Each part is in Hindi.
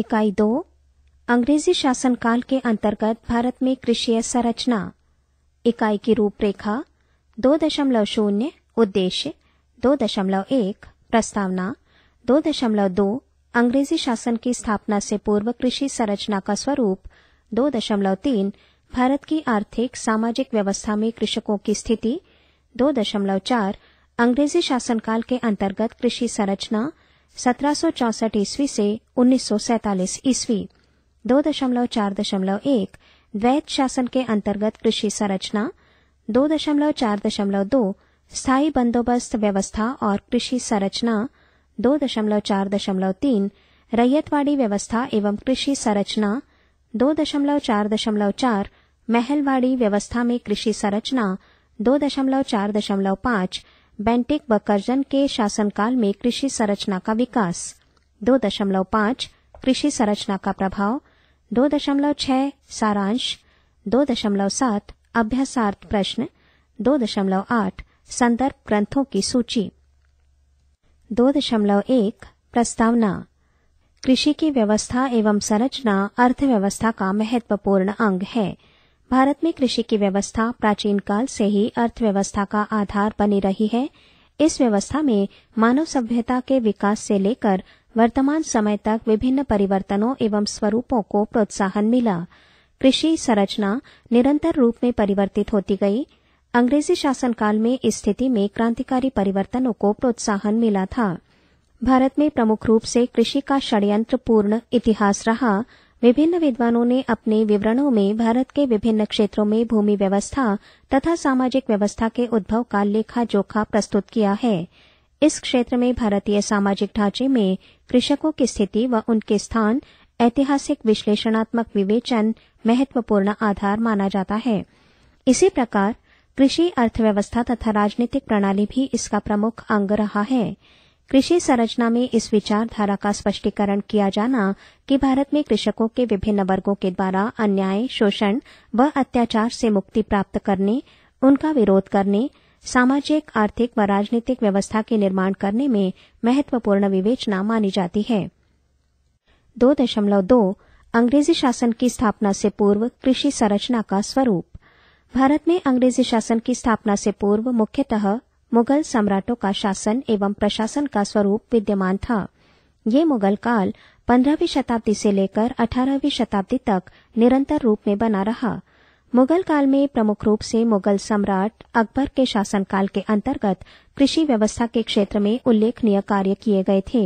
इकाई दो अंग्रेजी शासनकाल के अंतर्गत भारत में कृषि संरचना इकाई की रूपरेखा दो दशमलव शून्य उद्देश्य दो दशमलव एक प्रस्तावना दो दशमलव दो अंग्रेजी शासन की स्थापना से पूर्व कृषि संरचना का स्वरूप दो दशमलव तीन भारत की आर्थिक सामाजिक व्यवस्था में कृषकों की स्थिति दो दशमलव चार अंग्रेजी शासनकाल के अंतर्गत कृषि संरचना 1764 ईस्वी से 1947 ईस्वी दो दशमलव चार दशमलव एक द्वैत शासन के अंतर्गत कृषि संरचना दो दशमलव चार दशमलव दो स्थायी बंदोबस्त व्यवस्था और कृषि संरचना दो दशमलव चार दशमलव तीन रैयतवाड़ी व्यवस्था एवं कृषि संरचना दो दशमलव चार दशमलव चार महलवाड़ी व्यवस्था में कृषि संरचना दो दशमलव चार दशमलव पांच बेंटिक व के शासनकाल में कृषि संरचना का विकास दो दशमलव पांच कृषि संरचना का प्रभाव दो दशमलव छह सारांश दो दशमलव सात अभ्यासार्थ प्रश्न दो दशमलव आठ संदर्भ ग्रंथों की सूची दो दशमलव एक प्रस्तावना कृषि की व्यवस्था एवं संरचना अर्थव्यवस्था का महत्वपूर्ण अंग है भारत में कृषि की व्यवस्था प्राचीन काल से ही अर्थव्यवस्था का आधार बनी रही है इस व्यवस्था में मानव सभ्यता के विकास से लेकर वर्तमान समय तक विभिन्न परिवर्तनों एवं स्वरूपों को प्रोत्साहन मिला कृषि संरचना निरंतर रूप में परिवर्तित होती गई अंग्रेजी शासनकाल में इस स्थिति में क्रांतिकारी परिवर्तनों को प्रोत्साहन मिला था भारत में प्रमुख रूप से कृषि का षड्यंत्र पूर्ण इतिहास रहा विभिन्न विद्वानों ने अपने विवरणों में भारत के विभिन्न क्षेत्रों में भूमि व्यवस्था तथा सामाजिक व्यवस्था के उद्भव का लेखा जोखा प्रस्तुत किया है इस क्षेत्र में भारतीय सामाजिक ढांचे में कृषकों की स्थिति व उनके स्थान ऐतिहासिक विश्लेषणात्मक विवेचन महत्वपूर्ण आधार माना जाता है इसी प्रकार कृषि अर्थव्यवस्था तथा राजनीतिक प्रणाली भी इसका प्रमुख अंग रहा है कृषि संरचना में इस विचारधारा का स्पष्टीकरण किया जाना कि भारत में कृषकों के विभिन्न वर्गों के द्वारा अन्याय शोषण व अत्याचार से मुक्ति प्राप्त करने उनका विरोध करने सामाजिक आर्थिक व राजनीतिक व्यवस्था के निर्माण करने में महत्वपूर्ण विवेचना मानी जाती है दो दशमलव दो अंग्रेजी शासन की स्थापना से पूर्व कृषि संरचना का स्वरूप भारत में अंग्रेजी शासन की स्थापना से पूर्व मुख्यतः मुगल सम्राटों का शासन एवं प्रशासन का स्वरूप विद्यमान था ये मुगल काल पन्द्रहवीं शताब्दी से लेकर अठारहवीं शताब्दी तक निरंतर रूप में बना रहा मुगल काल में प्रमुख रूप से मुगल सम्राट अकबर के शासनकाल के अंतर्गत कृषि व्यवस्था के क्षेत्र में उल्लेखनीय कार्य किए गए थे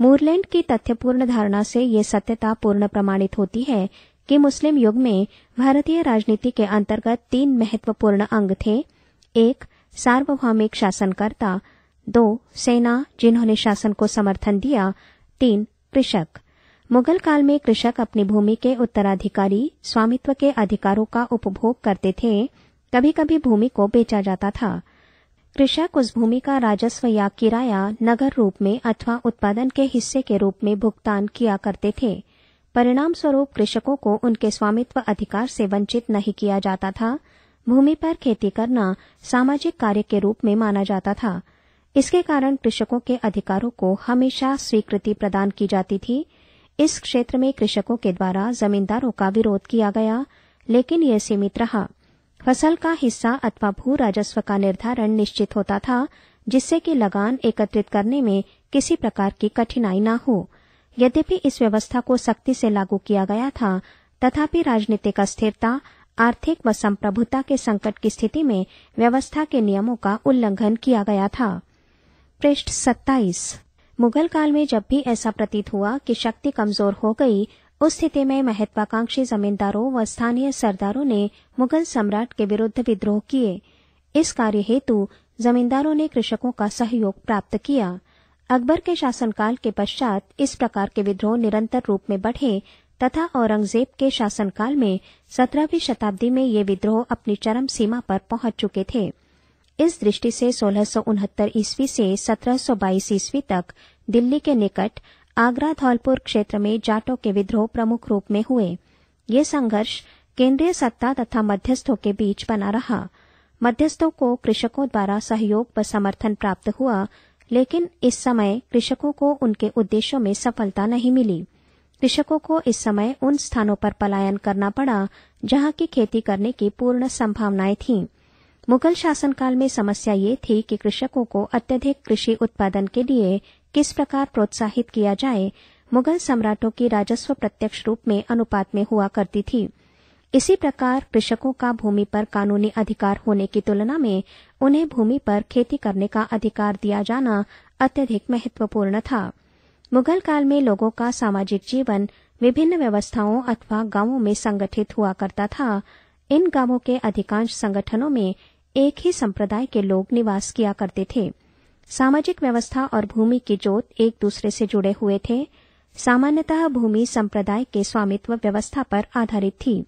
मूरलैंड की तथ्यपूर्ण धारणा से ये सत्यता पूर्ण प्रमाणित होती है कि मुस्लिम युग में भारतीय राजनीति के अंतर्गत तीन महत्वपूर्ण अंग थे एक सार्वभौमिक शासनकर्ता दो सेना जिन्होंने शासन को समर्थन दिया तीन कृषक मुगल काल में कृषक अपनी भूमि के उत्तराधिकारी स्वामित्व के अधिकारों का उपभोग करते थे कभी कभी भूमि को बेचा जाता था कृषक उस भूमि का राजस्व या किराया नगर रूप में अथवा उत्पादन के हिस्से के रूप में भुगतान किया करते थे परिणाम स्वरूप कृषकों को उनके स्वामित्व अधिकार से वंचित नहीं किया जाता था भूमि पर खेती करना सामाजिक कार्य के रूप में माना जाता था इसके कारण कृषकों के अधिकारों को हमेशा स्वीकृति प्रदान की जाती थी इस क्षेत्र में कृषकों के द्वारा जमींदारों का विरोध किया गया लेकिन यह सीमित रहा फसल का हिस्सा अथवा भू राजस्व का निर्धारण निश्चित होता था जिससे कि लगान एकत्रित करने में किसी प्रकार की कठिनाई न हो यद्यपि इस व्यवस्था को सख्ती से लागू किया गया था तथापि राजनीतिक अस्थिरता आर्थिक व संप्रभुता के संकट की स्थिति में व्यवस्था के नियमों का उल्लंघन किया गया था पृष्ठ 27 मुगल काल में जब भी ऐसा प्रतीत हुआ कि शक्ति कमजोर हो गई उस स्थिति में महत्वाकांक्षी जमींदारों व स्थानीय सरदारों ने मुगल सम्राट के विरुद्ध विद्रोह किए इस कार्य हेतु जमींदारों ने कृषकों का सहयोग प्राप्त किया अकबर के शासनकाल के पश्चात इस प्रकार के विद्रोह निरंतर रूप में बढ़े तथा औरंगजेब के शासनकाल में सत्रहवीं शताब्दी में ये विद्रोह अपनी चरम सीमा पर पहुंच चुके थे इस दृष्टि से सोलह ईस्वी से सत्रह ईस्वी तक दिल्ली के निकट आगरा धौलपुर क्षेत्र में जाटों के विद्रोह प्रमुख रूप में हुए ये संघर्ष केंद्रीय सत्ता तथा मध्यस्थों के बीच बना रहा मध्यस्थों को कृषकों द्वारा सहयोग व समर्थन प्राप्त हुआ लेकिन इस समय कृषकों को उनके उद्देश्यों में सफलता नहीं मिली कृषकों को इस समय उन स्थानों पर पलायन करना पड़ा जहां की खेती करने की पूर्ण संभावनाएं थीं मुगल शासनकाल में समस्या ये थी कि कृषकों को अत्यधिक कृषि उत्पादन के लिए किस प्रकार प्रोत्साहित किया जाए मुगल सम्राटों की राजस्व प्रत्यक्ष रूप में अनुपात में हुआ करती थी इसी प्रकार कृषकों का भूमि पर कानूनी अधिकार होने की तुलना में उन्हें भूमि पर खेती करने का अधिकार दिया जाना अत्यधिक महत्वपूर्ण था मुगल काल में लोगों का सामाजिक जीवन विभिन्न व्यवस्थाओं अथवा गांवों में संगठित हुआ करता था इन गांवों के अधिकांश संगठनों में एक ही संप्रदाय के लोग निवास किया करते थे सामाजिक व्यवस्था और भूमि की जोत एक दूसरे से जुड़े हुए थे सामान्यतः भूमि संप्रदाय के स्वामित्व व्यवस्था पर आधारित थी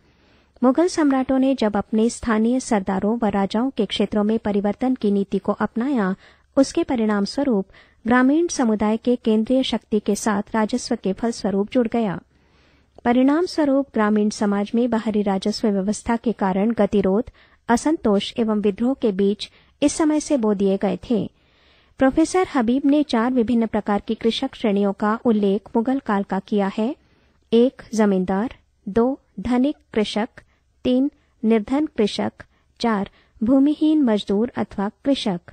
मुगल सम्राटों ने जब अपने स्थानीय सरदारों व राजाओं के क्षेत्रों में परिवर्तन की नीति को अपनाया उसके परिणामस्वरूप ग्रामीण समुदाय के केंद्रीय शक्ति के साथ राजस्व के फलस्वरूप जुड़ गया परिणाम स्वरूप ग्रामीण समाज में बाहरी राजस्व व्यवस्था के कारण गतिरोध असंतोष एवं विद्रोह के बीच इस समय से बो दिए गए थे प्रोफेसर हबीब ने चार विभिन्न प्रकार की कृषक श्रेणियों का उल्लेख मुगल काल का किया है एक जमींदार दो धनिक कृषक तीन निर्धन कृषक चार भूमिहीन मजदूर अथवा कृषक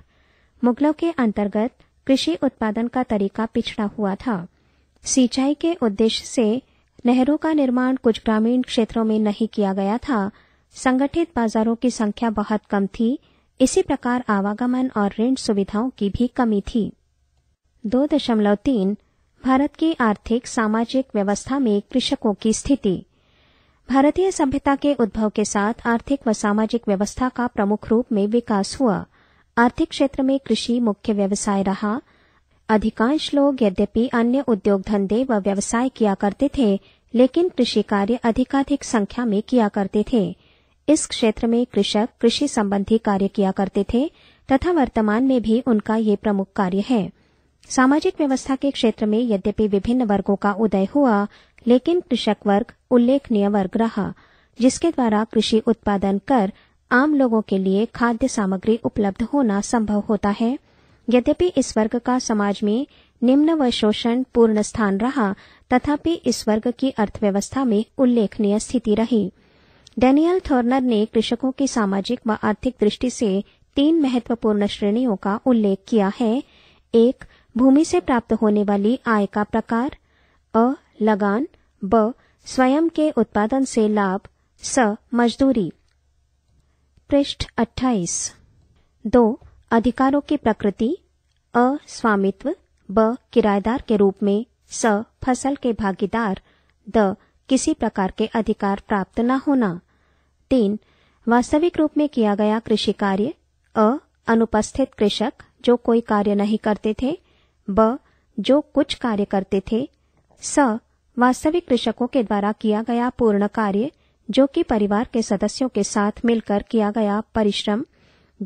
मुगलों के अंतर्गत कृषि उत्पादन का तरीका पिछड़ा हुआ था सिंचाई के उद्देश्य से नहरों का निर्माण कुछ ग्रामीण क्षेत्रों में नहीं किया गया था संगठित बाजारों की संख्या बहुत कम थी इसी प्रकार आवागमन और ऋण सुविधाओं की भी कमी थी दो दशमलव तीन भारत की आर्थिक सामाजिक व्यवस्था में कृषकों की स्थिति भारतीय सभ्यता के उद्भव के साथ आर्थिक व सामाजिक व्यवस्था का प्रमुख रूप में विकास हुआ आर्थिक क्षेत्र में कृषि मुख्य व्यवसाय रहा अधिकांश लोग यद्यपि अन्य उद्योग धंधे व व्यवसाय किया करते थे लेकिन कृषि कार्य अधिकाधिक संख्या में किया करते थे इस क्षेत्र में कृषक कृषि संबंधी कार्य किया करते थे तथा वर्तमान में भी उनका ये प्रमुख कार्य है सामाजिक व्यवस्था के क्षेत्र में यद्यपि विभिन्न वर्गों का उदय हुआ लेकिन कृषक वर्ग उल्लेखनीय वर्ग रहा जिसके द्वारा कृषि उत्पादन कर आम लोगों के लिए खाद्य सामग्री उपलब्ध होना संभव होता है यद्यपि इस वर्ग का समाज में निम्न व शोषण पूर्ण स्थान रहा तथापि इस वर्ग की अर्थव्यवस्था में उल्लेखनीय स्थिति रही डेनियल थोर्नर ने कृषकों की सामाजिक व आर्थिक दृष्टि से तीन महत्वपूर्ण श्रेणियों का उल्लेख किया है एक भूमि से प्राप्त होने वाली आय का प्रकार अ लगान ब स्वयं के उत्पादन से लाभ स मजदूरी पृष्ठ 28 दो अधिकारों की प्रकृति अ स्वामित्व ब किराएदार के रूप में स फसल के भागीदार द किसी प्रकार के अधिकार प्राप्त न होना तीन वास्तविक रूप में किया गया कृषि कार्य अ अनुपस्थित कृषक जो कोई कार्य नहीं करते थे ब जो कुछ कार्य करते थे स वास्तविक कृषकों के द्वारा किया गया पूर्ण कार्य जो कि परिवार के सदस्यों के साथ मिलकर किया गया परिश्रम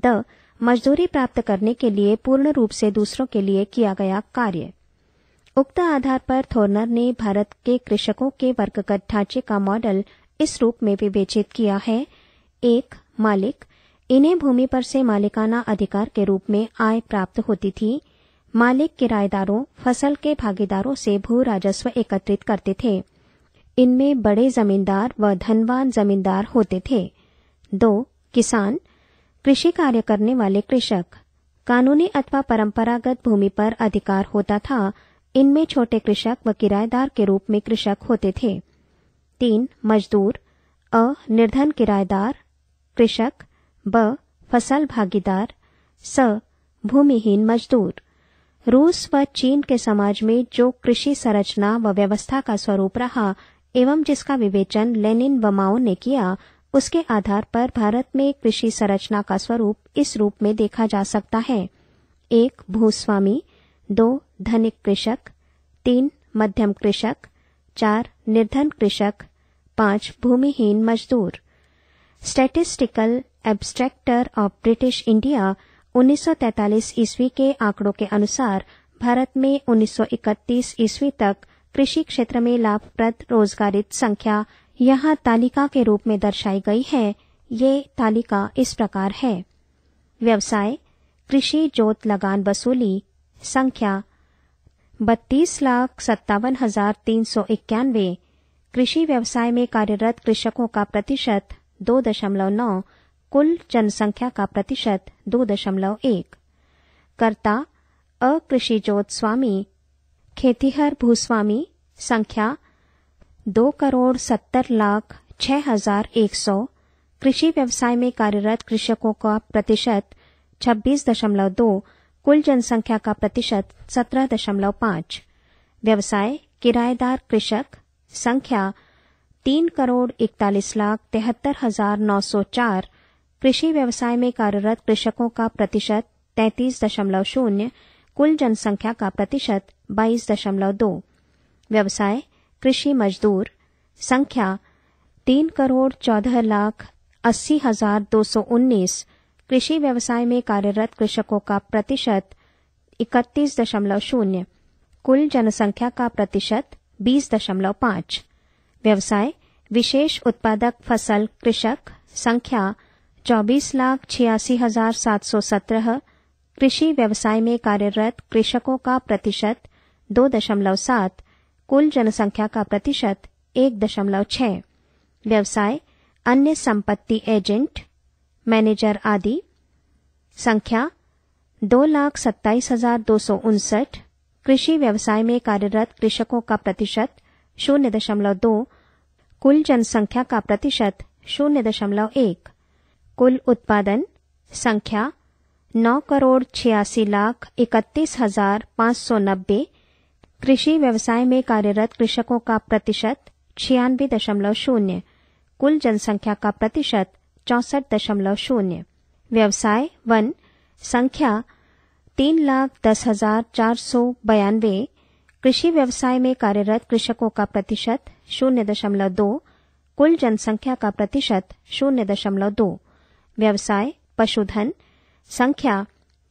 द मजदूरी प्राप्त करने के लिए पूर्ण रूप से दूसरों के लिए किया गया कार्य उक्त आधार पर थोर्नर ने भारत के कृषकों के वर्गगत ढांचे का मॉडल इस रूप में विवेचित किया है एक मालिक इन्हें भूमि पर से मालिकाना अधिकार के रूप में आय प्राप्त होती थी मालिक किरायेदारों फसल के भागीदारों से भू राजस्व एकत्रित करते थे इनमें बड़े जमींदार व धनवान जमींदार होते थे दो किसान कृषि कार्य करने वाले कृषक कानूनी अथवा परंपरागत भूमि पर अधिकार होता था इनमें छोटे कृषक व किराएदार के रूप में कृषक होते थे तीन मजदूर अ निर्धन किराएदार कृषक ब फसल भागीदार स भूमिहीन मजदूर रूस व चीन के समाज में जो कृषि संरचना व व्यवस्था का स्वरूप रहा एवं जिसका विवेचन लेनिन व माओ ने किया उसके आधार पर भारत में कृषि संरचना का स्वरूप इस रूप में देखा जा सकता है एक भूस्वामी दो धनिक कृषक तीन मध्यम कृषक चार निर्धन कृषक पांच भूमिहीन मजदूर statistical abstractor of British India 1943 ईस्वी के आंकड़ों के अनुसार भारत में 1931 ईस्वी तक कृषि क्षेत्र में लाभप्रद रोजगारित संख्या यहाँ तालिका के रूप में दर्शाई गई है ये तालिका इस प्रकार है व्यवसाय कृषि जोत लगान वसूली संख्या बत्तीस लाख सत्तावन हजार तीन सौ इक्यानवे कृषि व्यवसाय में कार्यरत कृषकों का प्रतिशत दो दशमलव नौ कुल जनसंख्या का प्रतिशत दो दशमलव एक कर्ता अकृषि जोत स्वामी खेतीहर भूस्वामी संख्या दो करोड़ सत्तर लाख छह हजार एक सौ कृषि व्यवसाय में कार्यरत कृषकों का प्रतिशत छब्बीस दशमलव दो कुल जनसंख्या का प्रतिशत सत्रह दशमलव पांच व्यवसाय किराएदार कृषक संख्या तीन करोड़ इकतालीस लाख तिहत्तर हजार नौ सौ चार कृषि व्यवसाय में कार्यरत कृषकों का प्रतिशत तैंतीस दशमलव शून्य कुल जनसंख्या का प्रतिशत बाईस दशमलव दो व्यवसाय कृषि मजदूर संख्या तीन करोड़ चौदह लाख अस्सी हजार दो सौ उन्नीस कृषि व्यवसाय में कार्यरत कृषकों का प्रतिशत इकतीस दशमलव शून्य कुल जनसंख्या का प्रतिशत बीस दशमलव पांच व्यवसाय विशेष उत्पादक फसल कृषक संख्या चौबीस लाख छियासी हजार सात सौ सत्रह कृषि व्यवसाय में कार्यरत कृषकों का प्रतिशत दो दशमलव सात कुल जनसंख्या का प्रतिशत एक दशमलव छह व्यवसाय अन्य संपत्ति एजेंट मैनेजर आदि संख्या दो लाख सत्ताईस हजार दो सौ उनसठ कृषि व्यवसाय में कार्यरत कृषकों का प्रतिशत शून्य दशमलव दो कुल जनसंख्या का प्रतिशत शून्य दशमलव एक कुल उत्पादन संख्या नौ करोड़ छियासी लाख इकतीस हजार पाँच सौ नब्बे कृषि व्यवसाय में कार्यरत कृषकों का प्रतिशत छियानवे दशमलव शून्य कुल जनसंख्या का प्रतिशत चौसठ दशमलव शून्य व्यवसाय वन संख्या तीन लाख दस हजार चार सौ बयानवे कृषि व्यवसाय में कार्यरत कृषकों का प्रतिशत शून्य दशमलव दो कुल जनसंख्या का प्रतिशत शून्य दशमलव दो व्यवसाय पशुधन संख्या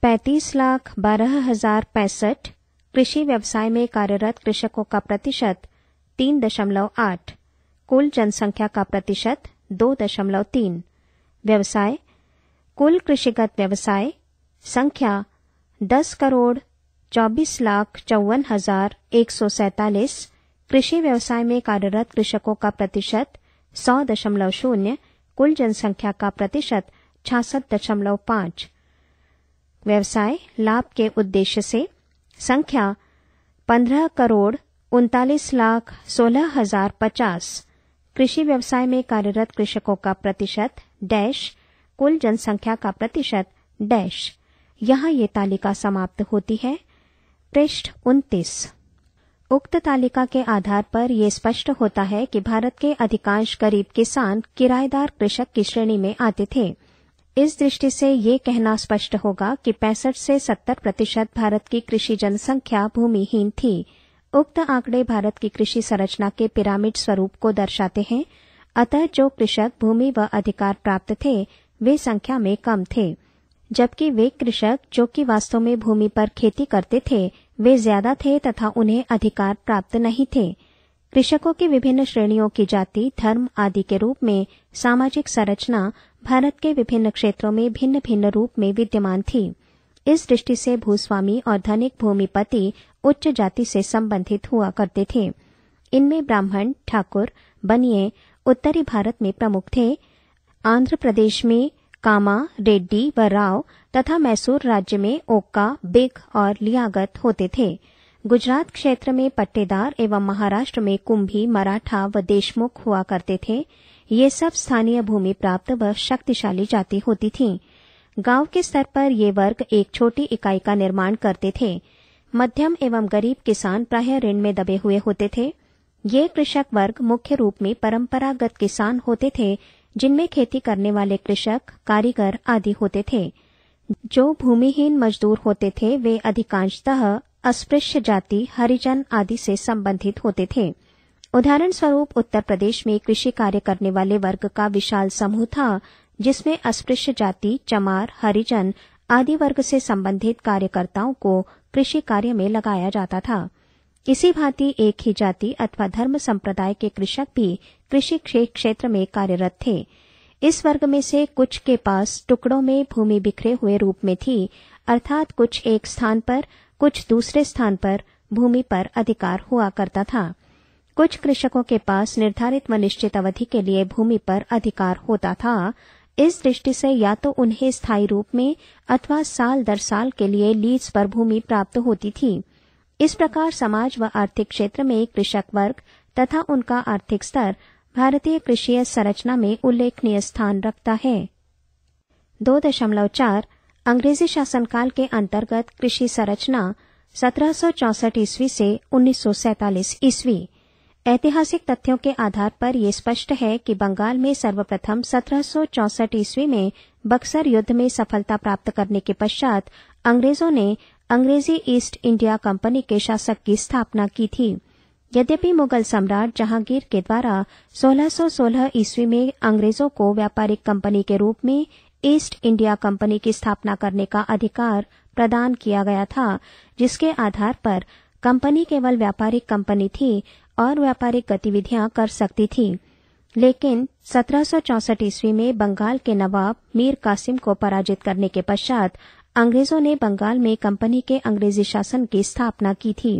पैंतीस लाख बारह हजार पैंसठ कृषि व्यवसाय में कार्यरत कृषकों का प्रतिशत तीन दशमलव आठ कुल जनसंख्या का प्रतिशत दो दशमलव तीन व्यवसाय कुल कृषिगत व्यवसाय संख्या दस करोड़ चौबीस लाख चौवन हजार एक सौ सैतालीस कृषि व्यवसाय में कार्यरत कृषकों का प्रतिशत सौ दशमलव शून्य कुल जनसंख्या का प्रतिशत छियासठ दशमलव पांच व्यवसाय लाभ के उद्देश्य से संख्या पंद्रह करोड़ उनतालीस लाख सोलह हजार पचास कृषि व्यवसाय में कार्यरत कृषकों का प्रतिशत डैश कुल जनसंख्या का प्रतिशत डैश यहां ये तालिका समाप्त होती है पृष्ठ उन्तीस उक्त तालिका के आधार पर यह स्पष्ट होता है कि भारत के अधिकांश गरीब किसान किराएदार कृषक की श्रेणी में आते थे इस दृष्टि से ये कहना स्पष्ट होगा कि पैंसठ से सत्तर प्रतिशत भारत की कृषि जनसंख्या भूमिहीन थी उक्त आंकड़े भारत की कृषि संरचना के पिरामिड स्वरूप को दर्शाते हैं अतः जो कृषक भूमि व अधिकार प्राप्त थे वे संख्या में कम थे जबकि वे कृषक जो कि वास्तव में भूमि पर खेती करते थे वे ज्यादा थे तथा उन्हें अधिकार प्राप्त नहीं थे कृषकों की विभिन्न श्रेणियों की जाति धर्म आदि के रूप में सामाजिक संरचना भारत के विभिन्न क्षेत्रों में भिन्न भिन्न रूप में विद्यमान थी इस दृष्टि से भूस्वामी और धनिक भूमिपति उच्च जाति से संबंधित हुआ करते थे इनमें ब्राह्मण ठाकुर बनिए उत्तरी भारत में प्रमुख थे आंध्र प्रदेश में कामा रेड्डी व राव तथा मैसूर राज्य में ओक्का बिग और लियागत होते थे गुजरात क्षेत्र में पट्टेदार एवं महाराष्ट्र में कुंभी मराठा व देशमुख हुआ करते थे ये सब स्थानीय भूमि प्राप्त व शक्तिशाली जाति होती थी गांव के स्तर पर ये वर्ग एक छोटी इकाई का निर्माण करते थे मध्यम एवं गरीब किसान प्राय ऋण में दबे हुए होते थे ये कृषक वर्ग मुख्य रूप में परंपरागत किसान होते थे जिनमें खेती करने वाले कृषक कारीगर आदि होते थे जो भूमिहीन मजदूर होते थे वे अधिकांशतः अस्पृश्य जाति हरिजन आदि से संबंधित होते थे उदाहरण स्वरूप उत्तर प्रदेश में कृषि कार्य करने वाले वर्ग का विशाल समूह था जिसमें अस्पृश्य जाति चमार हरिजन आदि वर्ग से संबंधित कार्यकर्ताओं को कृषि कार्य में लगाया जाता था इसी भांति एक ही जाति अथवा धर्म संप्रदाय के कृषक भी कृषि क्षेत्र में कार्यरत थे इस वर्ग में से कुछ के पास टुकड़ों में भूमि बिखरे हुए रूप में थी अर्थात कुछ एक स्थान पर कुछ दूसरे स्थान पर भूमि पर अधिकार हुआ करता था कुछ कृषकों के पास निर्धारित व निश्चित अवधि के लिए भूमि पर अधिकार होता था इस दृष्टि से या तो उन्हें स्थायी रूप में अथवा साल दर साल के लिए लीज पर भूमि प्राप्त होती थी इस प्रकार समाज व आर्थिक क्षेत्र में कृषक वर्ग तथा उनका आर्थिक स्तर भारतीय कृषि संरचना में उल्लेखनीय स्थान रखता है दो दशमलव चार अंग्रेजी शासनकाल के अंतर्गत कृषि संरचना सत्रह ईस्वी से 1947 ईस्वी ऐतिहासिक तथ्यों के आधार पर यह स्पष्ट है कि बंगाल में सर्वप्रथम सत्रह ईस्वी में बक्सर युद्ध में सफलता प्राप्त करने के पश्चात अंग्रेजों ने अंग्रेजी ईस्ट इंडिया कंपनी के शासक की स्थापना की थी यद्यपि मुगल सम्राट जहांगीर के द्वारा 1616 ईस्वी में अंग्रेजों को व्यापारिक कंपनी के रूप में ईस्ट इंडिया कंपनी की स्थापना करने का अधिकार प्रदान किया गया था जिसके आधार पर कंपनी केवल व्यापारिक कंपनी थी और व्यापारिक गतिविधियां कर सकती थी लेकिन 1764 ईस्वी में बंगाल के नवाब मीर कासिम को पराजित करने के पश्चात अंग्रेजों ने बंगाल में कंपनी के अंग्रेजी शासन की स्थापना की थी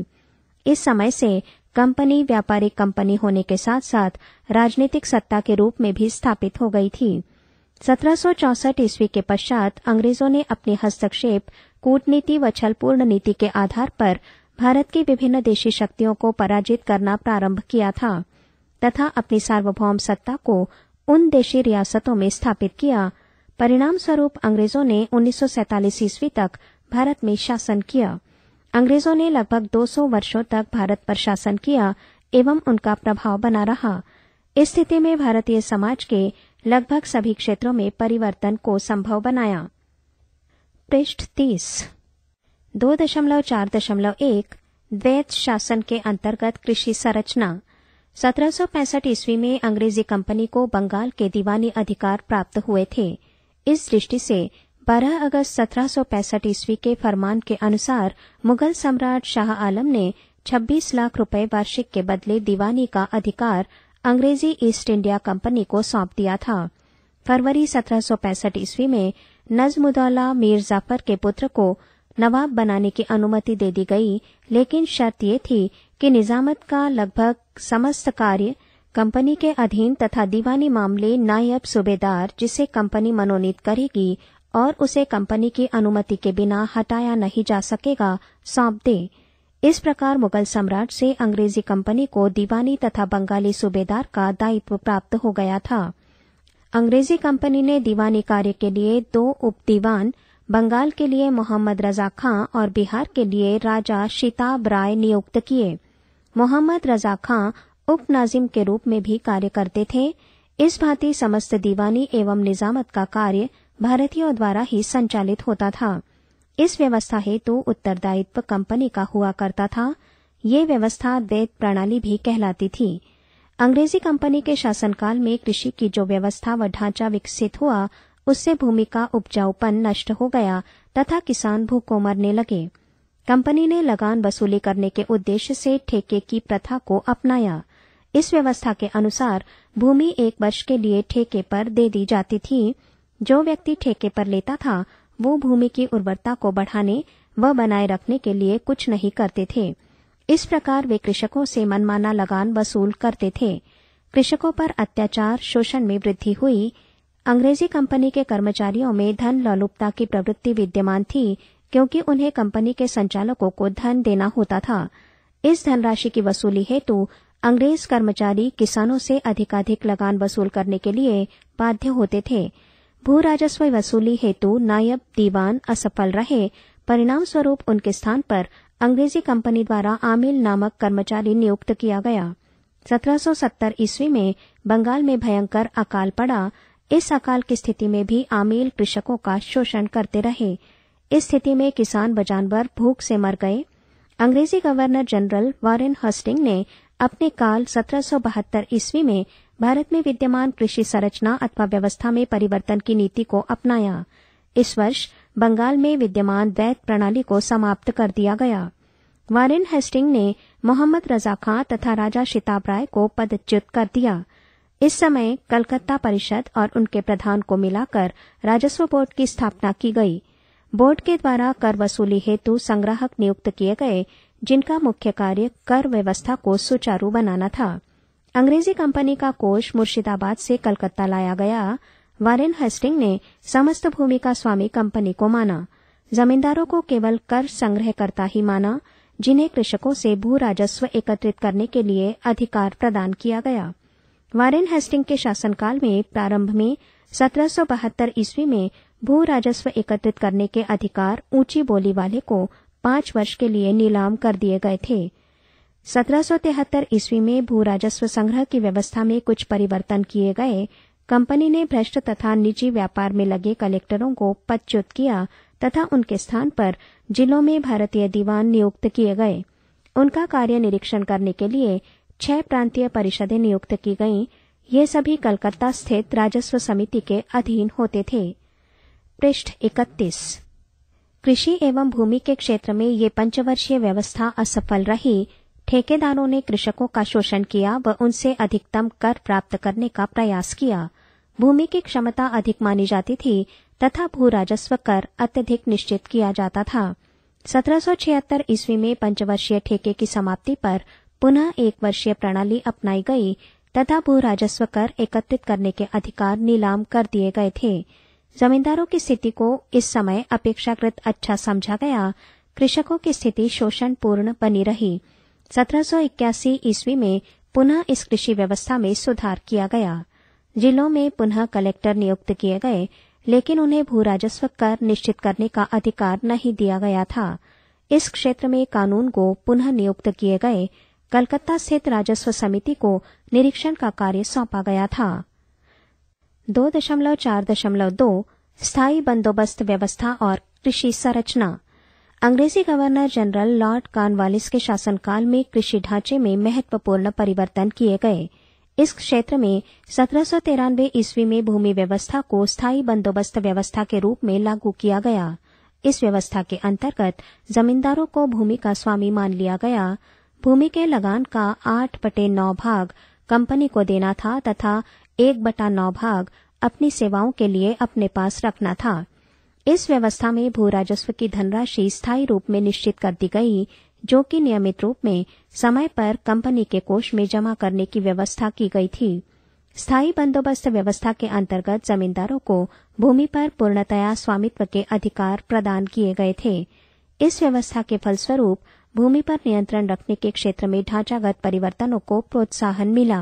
इस समय से कंपनी व्यापारिक कंपनी होने के साथ साथ राजनीतिक सत्ता के रूप में भी स्थापित हो गई थी 1764 ईस्वी के पश्चात अंग्रेजों ने अपने हस्तक्षेप कूटनीति व छलपूर्ण नीति के आधार पर भारत की विभिन्न देशी शक्तियों को पराजित करना प्रारंभ किया था तथा अपनी सार्वभौम सत्ता को उन देशी रियासतों में स्थापित किया परिणाम स्वरूप अंग्रेजों ने 1947 ईस्वी तक भारत में शासन किया अंग्रेजों ने लगभग 200 वर्षों तक भारत पर शासन किया एवं उनका प्रभाव बना रहा इस स्थिति में भारतीय समाज के लगभग सभी क्षेत्रों में परिवर्तन को संभव बनाया पृष्ठ तीस दो दशमलव चार दशमलव एक द्वैत शासन के अंतर्गत कृषि संरचना पैंसठ ईस्वी में अंग्रेजी कंपनी को बंगाल के दीवानी अधिकार प्राप्त हुए थे इस दृष्टि से 12 अगस्त पैंसठ ईस्वी के फरमान के अनुसार मुगल सम्राट शाह आलम ने 26 लाख रुपए वार्षिक के बदले दीवानी का अधिकार अंग्रेजी ईस्ट इंडिया कंपनी को सौंप दिया था फरवरी पैंसठ ईस्वी में नजमुदौला मीर जाफर के पुत्र को नवाब बनाने की अनुमति दे दी गई लेकिन शर्त ये थी कि निजामत का लगभग समस्त कार्य कंपनी के अधीन तथा दीवानी मामले नायब सूबेदार जिसे कंपनी मनोनीत करेगी और उसे कंपनी की अनुमति के बिना हटाया नहीं जा सकेगा सौंप दे इस प्रकार मुगल सम्राट से अंग्रेजी कंपनी को दीवानी तथा बंगाली सूबेदार का दायित्व प्राप्त हो गया था अंग्रेजी कंपनी ने दीवानी कार्य के लिए दो उप दीवान बंगाल के लिए मोहम्मद रजा खां और बिहार के लिए राजा शिताब राय नियुक्त किए मोहम्मद रजा खां उप नाजिम के रूप में भी कार्य करते थे इस भांति समस्त दीवानी एवं निजामत का कार्य भारतीयों द्वारा ही संचालित होता था इस व्यवस्था हेतु उत्तरदायित्व कंपनी का हुआ करता था ये व्यवस्था दैत प्रणाली भी कहलाती थी अंग्रेजी कंपनी के शासनकाल में कृषि की जो व्यवस्था व ढांचा विकसित हुआ उससे भूमि का उपजाऊपन नष्ट हो गया तथा किसान भूखों मरने लगे कंपनी ने लगान वसूली करने के उद्देश्य से ठेके की प्रथा को अपनाया इस व्यवस्था के अनुसार भूमि एक वर्ष के लिए ठेके पर दे दी जाती थी जो व्यक्ति ठेके पर लेता था वो भूमि की उर्वरता को बढ़ाने व बनाए रखने के लिए कुछ नहीं करते थे इस प्रकार वे कृषकों से मनमाना लगान वसूल करते थे कृषकों पर अत्याचार शोषण में वृद्धि हुई अंग्रेजी कंपनी के कर्मचारियों में धन लौलुपता की प्रवृत्ति विद्यमान थी क्योंकि उन्हें कंपनी के संचालकों को धन देना होता था इस धनराशि की वसूली हेतु अंग्रेज कर्मचारी किसानों से अधिकाधिक लगान वसूल करने के लिए बाध्य होते थे भू राजस्व वसूली हेतु नायब दीवान असफल रहे परिणाम स्वरूप उनके स्थान पर अंग्रेजी कंपनी द्वारा आमिल नामक कर्मचारी नियुक्त किया गया 1770 ईस्वी में बंगाल में भयंकर अकाल पड़ा इस अकाल की स्थिति में भी आमील कृषकों का शोषण करते रहे इस स्थिति में किसान बजानवर भूख से मर गए अंग्रेजी गवर्नर जनरल वारेन हस्टिंग ने अपने काल सत्रह ईस्वी में भारत में विद्यमान कृषि संरचना अथवा व्यवस्था में परिवर्तन की नीति को अपनाया इस वर्ष बंगाल में विद्यमान वैध प्रणाली को समाप्त कर दिया गया वारेन हेस्टिंग ने मोहम्मद रजा खां तथा राजा शिताब राय को पदच्युत कर दिया इस समय कलकत्ता परिषद और उनके प्रधान को मिलाकर राजस्व बोर्ड की स्थापना की गई बोर्ड के द्वारा कर वसूली हेतु संग्राहक नियुक्त किए गए जिनका मुख्य कार्य कर व्यवस्था को सुचारू बनाना था अंग्रेजी कंपनी का कोष मुर्शिदाबाद से कलकत्ता लाया गया वारेन हेस्टिंग ने समस्त भूमि का स्वामी कंपनी को माना जमींदारों को केवल कर संग्रह करता ही माना जिन्हें कृषकों से भू राजस्व एकत्रित करने के लिए अधिकार प्रदान किया गया वारेन हेस्टिंग के शासनकाल में प्रारंभ में बहत्तर ईस्वी में भू राजस्व एकत्रित करने के अधिकार ऊंची बोली वाले को पांच वर्ष के लिए नीलाम कर दिए गए थे तिहत्तर ईस्वी में भू राजस्व संग्रह की व्यवस्था में कुछ परिवर्तन किए गए कंपनी ने भ्रष्ट तथा निजी व्यापार में लगे कलेक्टरों को पदच्युत किया तथा उनके स्थान पर जिलों में भारतीय दीवान नियुक्त किए गए उनका कार्य निरीक्षण करने के लिए छह प्रांतीय परिषदें नियुक्त की गईं ये सभी कलकत्ता स्थित राजस्व समिति के अधीन होते थे पृष्ठ इकतीस कृषि एवं भूमि के क्षेत्र में ये पंचवर्षीय व्यवस्था असफल रही ठेकेदारों ने कृषकों का शोषण किया व उनसे अधिकतम कर प्राप्त करने का प्रयास किया भूमि की क्षमता अधिक मानी जाती थी तथा भू राजस्व कर अत्यधिक निश्चित किया जाता था 1776 ईस्वी में पंचवर्षीय ठेके की समाप्ति पर पुनः एक वर्षीय प्रणाली अपनाई गई तथा भू राजस्व कर एकत्रित करने के अधिकार नीलाम कर दिए गए थे जमींदारों की स्थिति को इस समय अपेक्षाकृत अच्छा समझा गया कृषकों की स्थिति शोषण पूर्ण बनी रही 1781 ईस्वी में पुनः इस कृषि व्यवस्था में सुधार किया गया जिलों में पुनः कलेक्टर नियुक्त किए गए लेकिन उन्हें भू राजस्व कर निश्चित करने का अधिकार नहीं दिया गया था इस क्षेत्र में कानून को पुनः नियुक्त किए गए कलकत्ता स्थित राजस्व समिति को निरीक्षण का कार्य सौंपा गया था दो दशमलव चार दशमलव दो स्थायी बंदोबस्त व्यवस्था और कृषि संरचना अंग्रेजी गवर्नर जनरल लॉर्ड कार्नवालिस के शासनकाल में कृषि ढांचे में महत्वपूर्ण परिवर्तन किए गए इस क्षेत्र में सत्रह सौ तिरानवे ईस्वी में भूमि व्यवस्था को स्थायी बंदोबस्त व्यवस्था के रूप में लागू किया गया इस व्यवस्था के अंतर्गत जमींदारों को भूमि का स्वामी मान लिया गया भूमि के लगान का आठ बटे नौ भाग कंपनी को देना था तथा एक बटा नौ भाग अपनी सेवाओं के लिए अपने पास रखना था इस व्यवस्था में भू राजस्व की धनराशि स्थायी रूप में निश्चित कर दी गई जो कि नियमित रूप में समय पर कंपनी के कोष में जमा करने की व्यवस्था की गई थी स्थायी बंदोबस्त व्यवस्था के अंतर्गत जमींदारों को भूमि पर पूर्णतया स्वामित्व के अधिकार प्रदान किए गए थे इस व्यवस्था के फलस्वरूप भूमि पर नियंत्रण रखने के क्षेत्र में ढांचागत परिवर्तनों को प्रोत्साहन मिला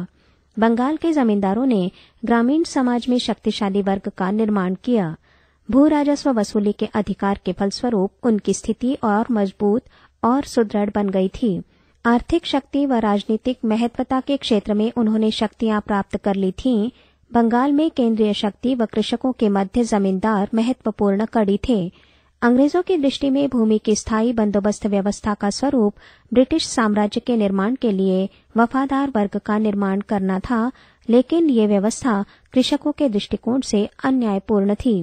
बंगाल के जमींदारों ने ग्रामीण समाज में शक्तिशाली वर्ग का निर्माण किया भू राजस्व वसूली के अधिकार के फलस्वरूप उनकी स्थिति और मजबूत और सुदृढ़ बन गई थी आर्थिक शक्ति व राजनीतिक महत्वता के क्षेत्र में उन्होंने शक्तियां प्राप्त कर ली थीं बंगाल में केंद्रीय शक्ति व कृषकों के मध्य जमींदार महत्वपूर्ण कड़ी थे अंग्रेजों की दृष्टि में भूमि की स्थायी बंदोबस्त व्यवस्था का स्वरूप ब्रिटिश साम्राज्य के निर्माण के लिए वफादार वर्ग का निर्माण करना था लेकिन ये व्यवस्था कृषकों के दृष्टिकोण से अन्यायपूर्ण थी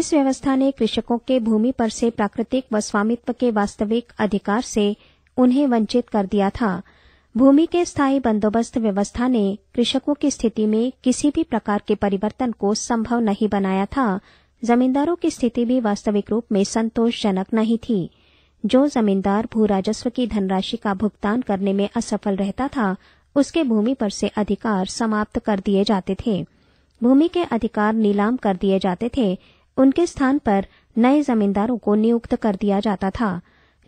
इस व्यवस्था ने कृषकों के भूमि पर से प्राकृतिक व स्वामित्व के वास्तविक अधिकार से उन्हें वंचित कर दिया था भूमि के स्थायी बंदोबस्त व्यवस्था ने कृषकों की स्थिति में किसी भी प्रकार के परिवर्तन को संभव नहीं बनाया था जमींदारों की स्थिति भी वास्तविक रूप में संतोषजनक नहीं थी जो जमींदार भू राजस्व की धनराशि का भुगतान करने में असफल रहता था उसके भूमि पर से अधिकार समाप्त कर दिए जाते थे भूमि के अधिकार नीलाम कर दिए जाते थे उनके स्थान पर नए जमींदारों को नियुक्त कर दिया जाता था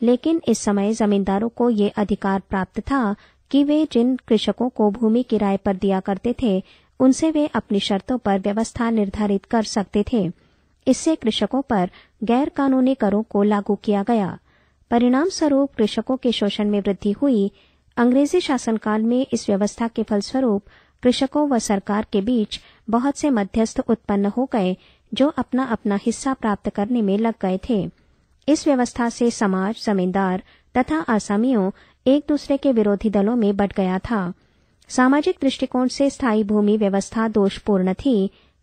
लेकिन इस समय जमींदारों को ये अधिकार प्राप्त था कि वे जिन कृषकों को भूमि किराए पर दिया करते थे उनसे वे अपनी शर्तों पर व्यवस्था निर्धारित कर सकते थे इससे कृषकों पर गैर कानूनी करों को लागू किया गया परिणाम स्वरूप कृषकों के शोषण में वृद्धि हुई अंग्रेजी शासनकाल में इस व्यवस्था के फलस्वरूप कृषकों व सरकार के बीच बहुत से मध्यस्थ उत्पन्न हो गए जो अपना अपना हिस्सा प्राप्त करने में लग गए थे इस व्यवस्था से समाज जमींदार तथा आसामियों एक दूसरे के विरोधी दलों में बट गया था सामाजिक दृष्टिकोण से स्थायी भूमि व्यवस्था दोषपूर्ण थी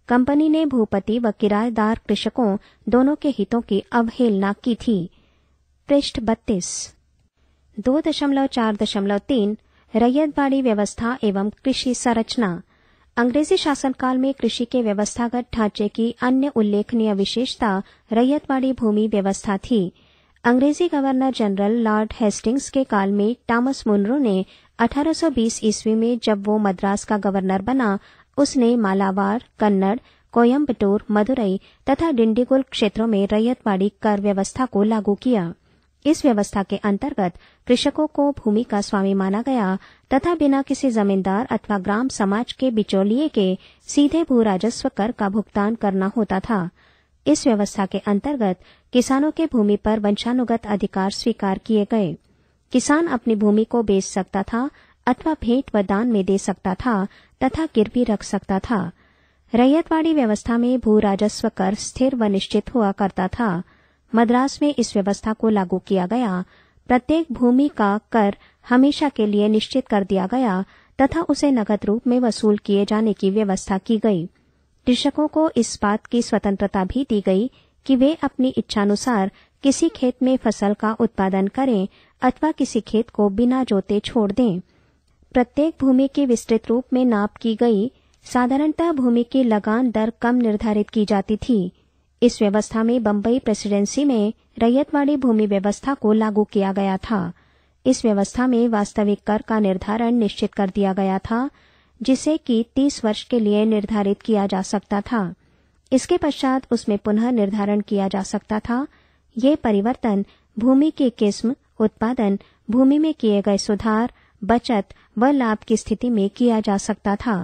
कंपनी ने भूपति व किराएदार कृषकों दोनों के हितों की अवहेलना की थी पृष्ठ बत्तीस दो दशमलव चार दशमलव तीन रैयतबाड़ी व्यवस्था एवं कृषि संरचना अंग्रेजी शासनकाल में कृषि के व्यवस्थागत ढांचे की अन्य उल्लेखनीय विशेषता रैयतवाड़ी भूमि व्यवस्था थी अंग्रेजी गवर्नर जनरल लॉर्ड हेस्टिंग्स के काल में टॉमस मुनरो ने 1820 ईस्वी में जब वो मद्रास का गवर्नर बना उसने मालावार कन्नड़ कोयम्बटूर मदुरई तथा डिंडीगुल क्षेत्रों में रैयतवाड़ी कर व्यवस्था को लागू किया इस व्यवस्था के अंतर्गत कृषकों को भूमि का स्वामी माना गया तथा बिना किसी जमींदार अथवा ग्राम समाज के बिचौलिए के सीधे भू राजस्व कर का भुगतान करना होता था इस व्यवस्था के अंतर्गत किसानों के भूमि पर वंशानुगत अधिकार स्वीकार किए गए किसान अपनी भूमि को बेच सकता था अथवा भेंट व दान में दे सकता था तथा गिरवी रख सकता था रैयतवाड़ी व्यवस्था में भू राजस्व कर स्थिर व निश्चित हुआ करता था मद्रास में इस व्यवस्था को लागू किया गया प्रत्येक भूमि का कर हमेशा के लिए निश्चित कर दिया गया तथा उसे नगद रूप में वसूल किए जाने की व्यवस्था की गई कृषकों को इस बात की स्वतंत्रता भी दी गई कि वे अपनी इच्छानुसार किसी खेत में फसल का उत्पादन करें अथवा किसी खेत को बिना जोते छोड़ दें प्रत्येक भूमि की विस्तृत रूप में नाप की गई साधारणतः भूमि की लगान दर कम निर्धारित की जाती थी इस व्यवस्था में बम्बई प्रेसिडेंसी में रैयतवाड़ी भूमि व्यवस्था को लागू किया गया था इस व्यवस्था में वास्तविक कर का निर्धारण निश्चित कर दिया गया था जिसे कि 30 वर्ष के लिए निर्धारित किया जा सकता था इसके पश्चात उसमें पुनः निर्धारण किया जा सकता था ये परिवर्तन भूमि की किस्म उत्पादन भूमि में किए गए सुधार बचत व लाभ की स्थिति में किया जा सकता था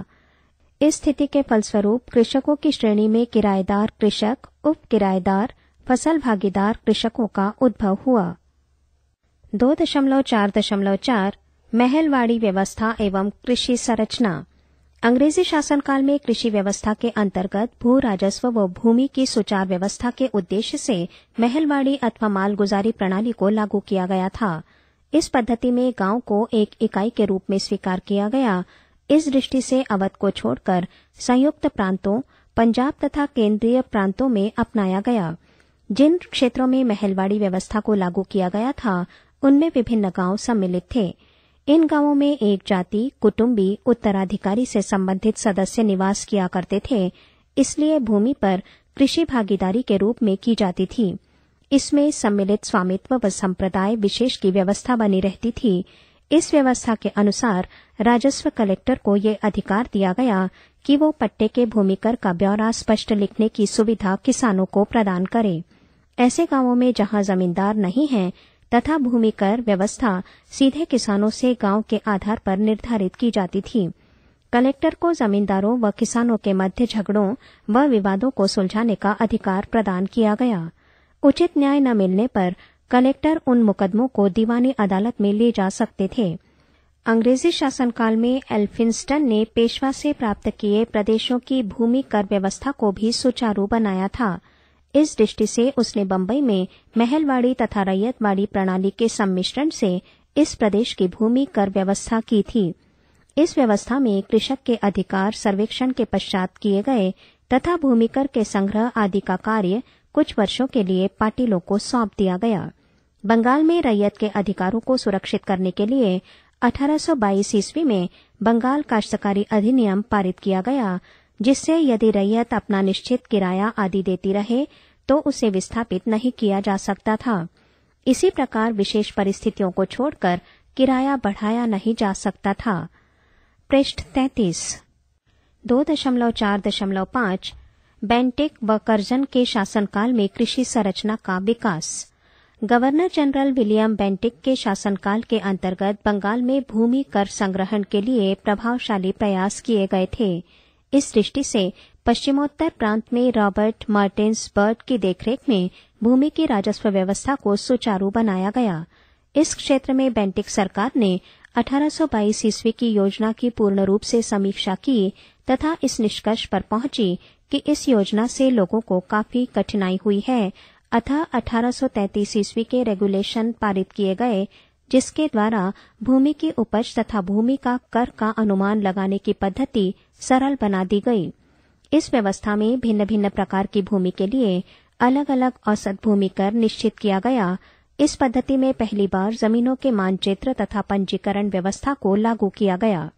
इस स्थिति के फलस्वरूप कृषकों की श्रेणी में किराएदार कृषक उप किराएदार फसल भागीदार कृषकों का उद्भव हुआ दो दशमलव चार दशमलव चार महलवाड़ी व्यवस्था एवं कृषि संरचना अंग्रेजी शासनकाल में कृषि व्यवस्था के अंतर्गत भू राजस्व व भूमि की सुचार व्यवस्था के उद्देश्य से महलवाड़ी अथवा मालगुजारी प्रणाली को लागू किया गया था इस पद्धति में गांव को एक इकाई के रूप में स्वीकार किया गया इस दृष्टि से अवध को छोड़कर संयुक्त प्रांतों पंजाब तथा केंद्रीय प्रांतों में अपनाया गया जिन क्षेत्रों में महलवाड़ी व्यवस्था को लागू किया गया था उनमें विभिन्न गांव सम्मिलित थे इन गांवों में एक जाति कुटुंबी उत्तराधिकारी से संबंधित सदस्य निवास किया करते थे इसलिए भूमि पर कृषि भागीदारी के रूप में की जाती थी इसमें सम्मिलित स्वामित्व व संप्रदाय विशेष की व्यवस्था बनी रहती थी इस व्यवस्था के अनुसार राजस्व कलेक्टर को ये अधिकार दिया गया कि वो पट्टे के भूमिकर का ब्यौरा स्पष्ट लिखने की सुविधा किसानों को प्रदान करे ऐसे गांवों में जहां जमींदार नहीं है तथा भूमिकर व्यवस्था सीधे किसानों से गांव के आधार पर निर्धारित की जाती थी कलेक्टर को जमींदारों व किसानों के मध्य झगड़ों व विवादों को सुलझाने का अधिकार प्रदान किया गया उचित न्याय न मिलने पर कलेक्टर उन मुकदमों को दीवानी अदालत में ले जा सकते थे अंग्रेजी शासनकाल में एल्फिंस्टन ने पेशवा से प्राप्त किए प्रदेशों की भूमि कर व्यवस्था को भी सुचारू बनाया था इस दृष्टि से उसने बम्बई में महलवाड़ी तथा रैयतवाड़ी प्रणाली के सम्मिश्रण से इस प्रदेश की भूमि कर व्यवस्था की थी इस व्यवस्था में कृषक के अधिकार सर्वेक्षण के पश्चात किए गए तथा भूमिकर के संग्रह आदि का कार्य कुछ वर्षों के लिए पाटिलों को सौंप दिया गया बंगाल में रैयत के अधिकारों को सुरक्षित करने के लिए 1822 ईस्वी में बंगाल काश्तकारी अधिनियम पारित किया गया जिससे यदि रैयत अपना निश्चित किराया आदि देती रहे तो उसे विस्थापित नहीं किया जा सकता था इसी प्रकार विशेष परिस्थितियों को छोड़कर किराया बढ़ाया नहीं जा सकता था पृष्ठ तैतीस दो दशमलव चार दशमलव पांच बैंटेक व कर्जन के शासनकाल में कृषि संरचना का विकास गवर्नर जनरल विलियम बेंटिक के शासनकाल के अंतर्गत बंगाल में भूमि कर संग्रहण के लिए प्रभावशाली प्रयास किए गए थे इस दृष्टि से पश्चिमोत्तर प्रांत में रॉबर्ट मार्टिन्स बर्ड की देखरेख में भूमि की राजस्व व्यवस्था को सुचारू बनाया गया इस क्षेत्र में बेंटिक सरकार ने 1822 ईस्वी की योजना की पूर्ण रूप से समीक्षा की तथा इस निष्कर्ष पर पहुंची कि इस योजना से लोगों को काफी कठिनाई हुई है अतः 1833 ईस्वी के रेगुलेशन पारित किए गए जिसके द्वारा भूमि की उपज तथा भूमि का कर का अनुमान लगाने की पद्धति सरल बना दी गई इस व्यवस्था में भिन्न भिन्न प्रकार की भूमि के लिए अलग अलग औसत भूमि कर निश्चित किया गया इस पद्धति में पहली बार जमीनों के मानचित्र तथा पंजीकरण व्यवस्था को लागू किया गया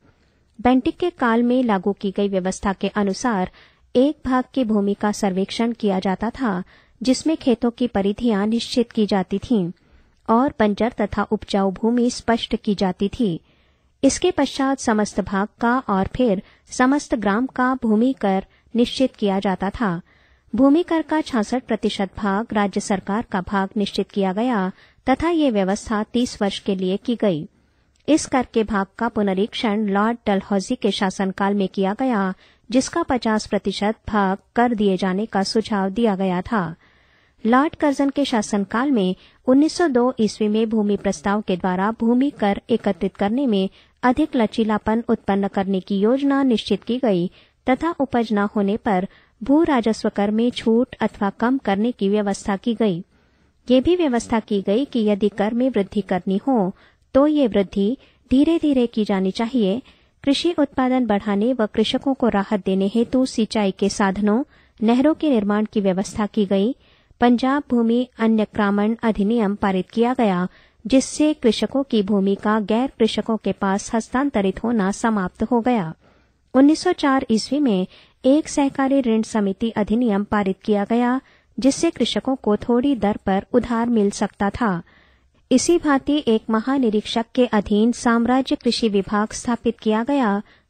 बैंटिक के काल में लागू की गई व्यवस्था के अनुसार एक भाग की भूमि का सर्वेक्षण किया जाता था जिसमें खेतों की परिधियां निश्चित की जाती थीं और बंजर तथा उपजाऊ भूमि स्पष्ट की जाती थी इसके पश्चात समस्त भाग का और फिर समस्त ग्राम का भूमि कर निश्चित किया जाता था भूमि कर का छासठ प्रतिशत भाग राज्य सरकार का भाग निश्चित किया गया तथा ये व्यवस्था तीस वर्ष के लिए की गई इस कर के भाग का पुनरीक्षण लॉर्ड डलहौजी के शासनकाल में किया गया जिसका 50 प्रतिशत भाग कर दिए जाने का सुझाव दिया गया था लॉर्ड कर्जन के शासनकाल में 1902 ईस्वी में भूमि प्रस्ताव के द्वारा भूमि कर एकत्रित करने में अधिक लचीलापन उत्पन्न करने की योजना निश्चित की गई तथा उपज न होने पर भू राजस्व कर में छूट अथवा कम करने की व्यवस्था की गई ये भी व्यवस्था की गई कि यदि कर में वृद्धि करनी हो तो ये वृद्धि धीरे धीरे की जानी चाहिए कृषि उत्पादन बढ़ाने व कृषकों को राहत देने हेतु सिंचाई के साधनों नहरों के निर्माण की व्यवस्था की गई पंजाब भूमि क्रामण अधिनियम पारित किया गया जिससे कृषकों की भूमि का गैर कृषकों के पास हस्तांतरित होना समाप्त हो गया 1904 ईस्वी में एक सहकारी ऋण समिति अधिनियम पारित किया गया जिससे कृषकों को थोड़ी दर पर उधार मिल सकता था इसी भांति एक महानिरीक्षक के अधीन साम्राज्य कृषि विभाग स्थापित किया गया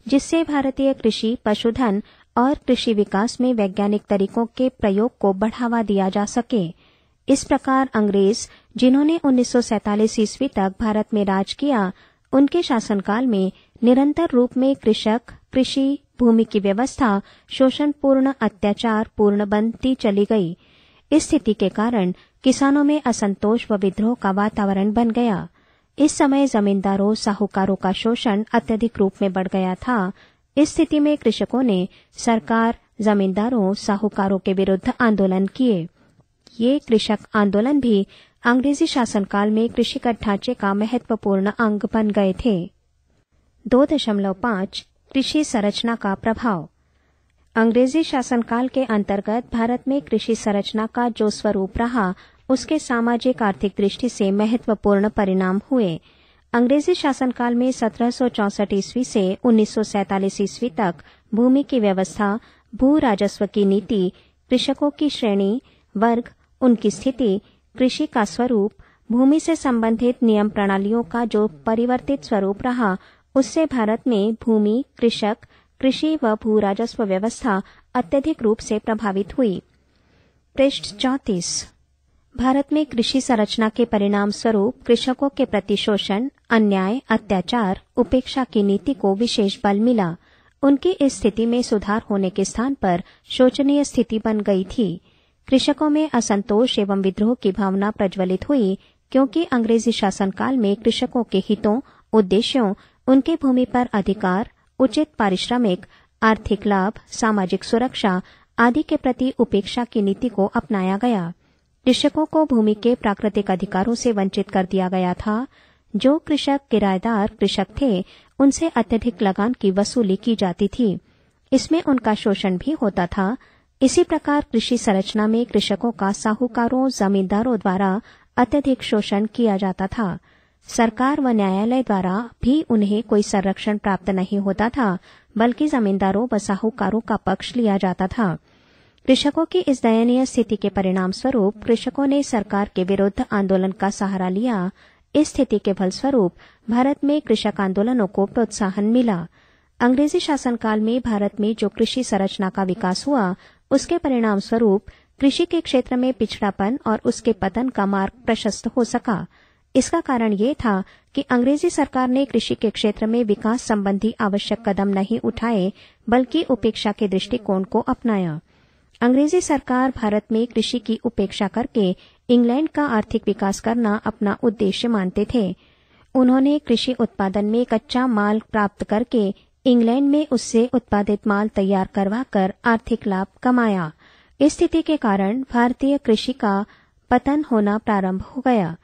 जिससे भारतीय कृषि पशुधन और कृषि विकास में वैज्ञानिक तरीकों के प्रयोग को बढ़ावा दिया जा सके इस प्रकार अंग्रेज जिन्होंने 1947 ईस्वी तक भारत में राज किया उनके शासनकाल में निरंतर रूप में कृषक कृषि भूमि की व्यवस्था शोषणपूर्ण अत्याचार पूर्ण बनती चली गई इस स्थिति के कारण किसानों में असंतोष व विद्रोह का वातावरण बन गया इस समय जमींदारों साहूकारों का शोषण अत्यधिक रूप में बढ़ गया था इस स्थिति में कृषकों ने सरकार जमींदारों साहूकारों के विरुद्ध आंदोलन किए ये कृषक आंदोलन भी अंग्रेजी शासनकाल में कृषिगत ढांचे का महत्वपूर्ण अंग बन गए थे दो दशमलव पांच कृषि संरचना का प्रभाव अंग्रेजी शासनकाल के अंतर्गत भारत में कृषि संरचना का जो स्वरूप रहा उसके सामाजिक आर्थिक दृष्टि से महत्वपूर्ण परिणाम हुए अंग्रेजी शासनकाल में सत्रह ईस्वी से 1947 ईस्वी तक भूमि की व्यवस्था भू राजस्व की नीति कृषकों की श्रेणी वर्ग उनकी स्थिति कृषि का स्वरूप भूमि से संबंधित नियम प्रणालियों का जो परिवर्तित स्वरूप रहा उससे भारत में भूमि कृषक कृषि व भू राजस्व व्यवस्था अत्यधिक रूप से प्रभावित हुई पृष्ठ चौतीस भारत में कृषि संरचना के परिणाम स्वरूप कृषकों के प्रति शोषण अन्याय अत्याचार उपेक्षा की नीति को विशेष बल मिला उनकी इस स्थिति में सुधार होने के स्थान पर शोचनीय स्थिति बन गई थी कृषकों में असंतोष एवं विद्रोह की भावना प्रज्वलित हुई क्योंकि अंग्रेजी शासनकाल में कृषकों के हितों उद्देश्यों उनके भूमि पर अधिकार उचित पारिश्रमिक आर्थिक लाभ सामाजिक सुरक्षा आदि के प्रति उपेक्षा की नीति को अपनाया गया कृषकों को भूमि के प्राकृतिक अधिकारों से वंचित कर दिया गया था जो कृषक किराएदार कृषक थे उनसे अत्यधिक लगान की वसूली की जाती थी इसमें उनका शोषण भी होता था इसी प्रकार कृषि संरचना में कृषकों का साहूकारों जमींदारों द्वारा अत्यधिक शोषण किया जाता था सरकार व न्यायालय द्वारा भी उन्हें कोई संरक्षण प्राप्त नहीं होता था बल्कि जमींदारों व साहूकारों का पक्ष लिया जाता था कृषकों की इस दयनीय स्थिति के परिणाम स्वरूप कृषकों ने सरकार के विरुद्ध आंदोलन का सहारा लिया इस स्थिति के फलस्वरूप भारत में कृषक आंदोलनों को प्रोत्साहन मिला अंग्रेजी शासनकाल में भारत में जो कृषि संरचना का विकास हुआ उसके परिणाम स्वरूप कृषि के क्षेत्र में पिछड़ापन और उसके पतन का मार्ग प्रशस्त हो सका इसका कारण ये था कि अंग्रेजी सरकार ने कृषि के क्षेत्र में विकास संबंधी आवश्यक कदम नहीं उठाए बल्कि उपेक्षा के दृष्टिकोण को अपनाया अंग्रेजी सरकार भारत में कृषि की उपेक्षा करके इंग्लैंड का आर्थिक विकास करना अपना उद्देश्य मानते थे उन्होंने कृषि उत्पादन में कच्चा माल प्राप्त करके इंग्लैंड में उससे उत्पादित माल तैयार करवाकर आर्थिक लाभ कमाया इस स्थिति के कारण भारतीय कृषि का पतन होना प्रारंभ हो गया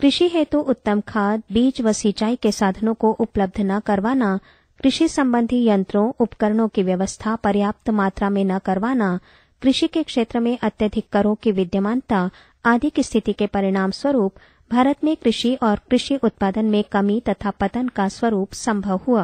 कृषि हेतु तो उत्तम खाद बीज व सिंचाई के साधनों को उपलब्ध न करवाना कृषि संबंधी यंत्रों उपकरणों की व्यवस्था पर्याप्त मात्रा में न करवाना कृषि के क्षेत्र में अत्यधिक करों की विद्यमानता आदि की स्थिति के परिणाम स्वरूप भारत में कृषि और कृषि उत्पादन में कमी तथा पतन का स्वरूप संभव हुआ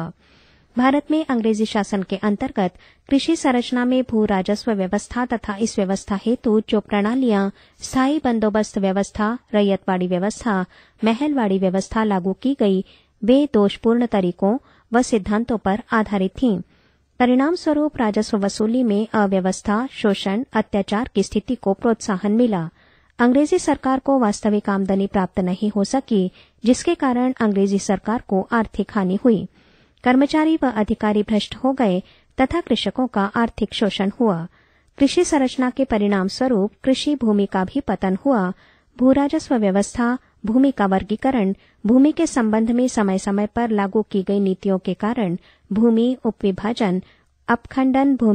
भारत में अंग्रेजी शासन के अंतर्गत कृषि संरचना में भू राजस्व व्यवस्था तथा इस व्यवस्था हेतु जो प्रणालियां स्थायी बंदोबस्त व्यवस्था रैयतवाड़ी व्यवस्था महलवाड़ी व्यवस्था लागू की गई वे दोषपूर्ण तरीकों व सिद्धांतों पर आधारित थीं परिणाम स्वरूप राजस्व वसूली में अव्यवस्था शोषण अत्याचार की स्थिति को प्रोत्साहन मिला अंग्रेजी सरकार को वास्तविक आमदनी प्राप्त नहीं हो सकी जिसके कारण अंग्रेजी सरकार को आर्थिक हानि हुई कर्मचारी व अधिकारी भ्रष्ट हो गए तथा कृषकों का आर्थिक शोषण हुआ कृषि संरचना के परिणाम स्वरूप कृषि भूमि का भी पतन हुआ भू राजस्व व्यवस्था भूमि का वर्गीकरण भूमि के संबंध में समय समय पर लागू की गई नीतियों के कारण भूमि उपविभाजन अपखंडन भूमि